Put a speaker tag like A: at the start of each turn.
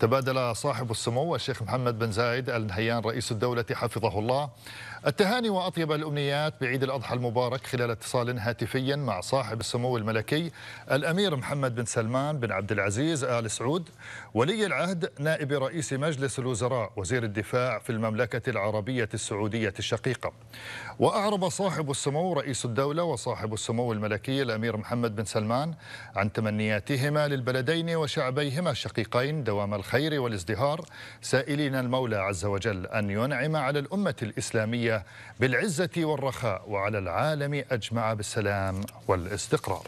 A: تبادل صاحب السمو الشيخ محمد بن زايد آل نهيان رئيس الدولة حفظه الله التهاني وأطيب الأمنيات بعيد الأضحى المبارك خلال اتصال هاتفي مع صاحب السمو الملكي الأمير محمد بن سلمان بن عبد العزيز آل سعود ولي العهد نائب رئيس مجلس الوزراء وزير الدفاع في المملكة العربية السعودية الشقيقة وأعرب صاحب السمو رئيس الدولة وصاحب السمو الملكي الأمير محمد بن سلمان عن تمنياتهما للبلدين وشعبيهما الشقيقين دوام الخير والازدهار سائلين المولى عز وجل أن ينعم على الأمة الإسلامية بالعزة والرخاء وعلى العالم أجمع بالسلام والاستقرار